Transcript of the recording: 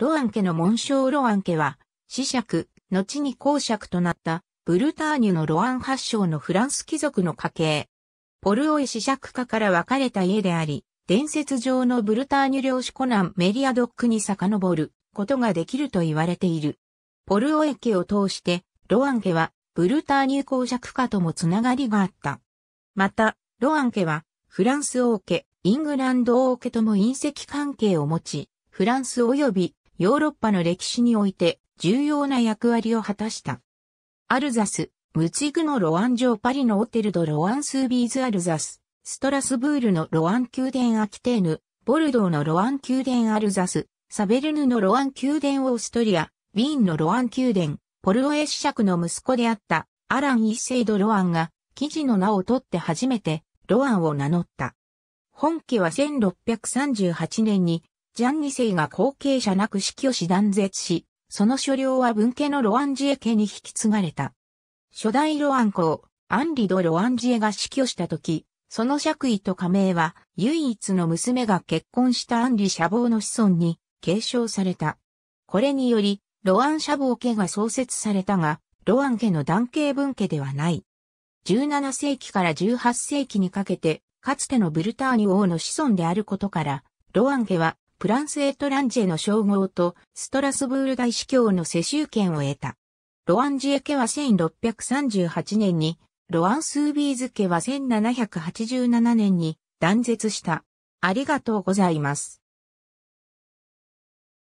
ロアン家の紋章ロアン家は、子爵、後に公爵となったブルターニュのロアン発祥のフランス貴族の家系。ポルオイ子爵家から分かれた家であり、伝説上のブルターニュ領主コナンメリアドックに遡ることができると言われている。ポルオイ家を通して、ロアン家はブルターニュ公爵家ともつながりがあった。また、ロアン家はフランス王家、イングランド王家とも隕石関係を持ち、フランス及びヨーロッパの歴史において重要な役割を果たした。アルザス、ムチグのロアン城パリのオテルド・ロアンスービーズ・アルザス、ストラスブールのロアン宮殿・アキテーヌ、ボルドーのロアン宮殿・アルザス、サベルヌのロアン宮殿・オーストリア、ウィーンのロアン宮殿、ポルオエ子爵の息子であったアラン・イセイド・ロアンが、記事の名を取って初めて、ロアンを名乗った。本家は1638年にジャン二世が後継者なく死去し断絶し、その所領は文家のロアンジエ家に引き継がれた。初代ロアン公、アンリド・ロアンジエが死去した時、その爵位と加盟は唯一の娘が結婚したアンリ・シャボーの子孫に継承された。これにより、ロアン・シャボー家が創設されたが、ロアン家の男系文家ではない。17世紀から18世紀にかけて、かつてのブルターニュ王の子孫であることから、ロアン家はプランス・エトランジェの称号とストラスブール大司教の世襲権を得た。ロアンジエ家は1638年に、ロアンスービーズ家は1787年に断絶した。ありがとうございます。